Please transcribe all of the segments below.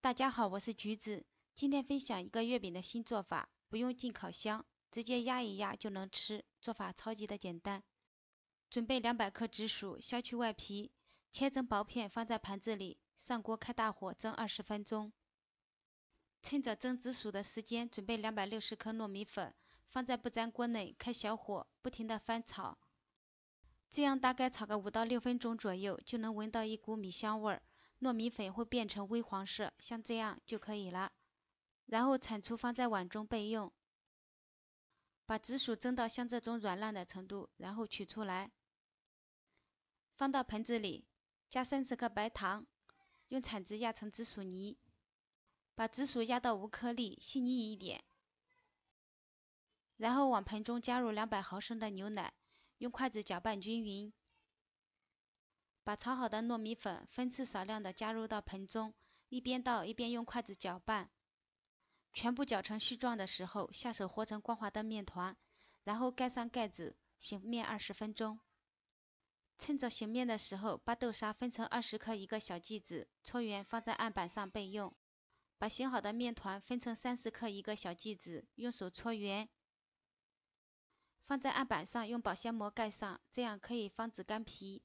大家好，我是橘子，今天分享一个月饼的新做法，不用进烤箱，直接压一压就能吃，做法超级的简单。准备两百克紫薯，削去外皮，切成薄片，放在盘子里，上锅开大火蒸二十分钟。趁着蒸紫薯的时间，准备两百六十克糯米粉，放在不粘锅内，开小火，不停的翻炒，这样大概炒个五到六分钟左右，就能闻到一股米香味儿。糯米粉会变成微黄色，像这样就可以了。然后铲出放在碗中备用。把紫薯蒸到像这种软烂的程度，然后取出来，放到盆子里，加三十克白糖，用铲子压成紫薯泥，把紫薯压到无颗粒，细腻一点。然后往盆中加入两百毫升的牛奶，用筷子搅拌均匀。把炒好的糯米粉分次少量的加入到盆中，一边倒一边用筷子搅拌，全部搅成絮状的时候，下手和成光滑的面团，然后盖上盖子醒面二十分钟。趁着醒面的时候，把豆沙分成二十克一个小剂子，搓圆放在案板上备用。把醒好的面团分成三十克一个小剂子，用手搓圆，放在案板上，用保鲜膜盖上，这样可以防止干皮。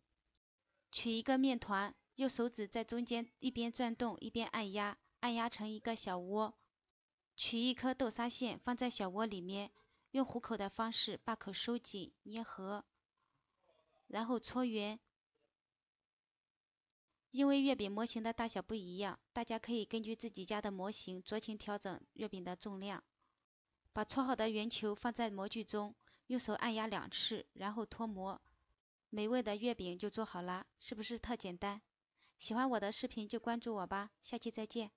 取一个面团，用手指在中间一边转动一边按压，按压成一个小窝。取一颗豆沙馅放在小窝里面，用虎口的方式把口收紧捏合，然后搓圆。因为月饼模型的大小不一样，大家可以根据自己家的模型酌情调整月饼的重量。把搓好的圆球放在模具中，用手按压两次，然后脱模。美味的月饼就做好了，是不是特简单？喜欢我的视频就关注我吧，下期再见。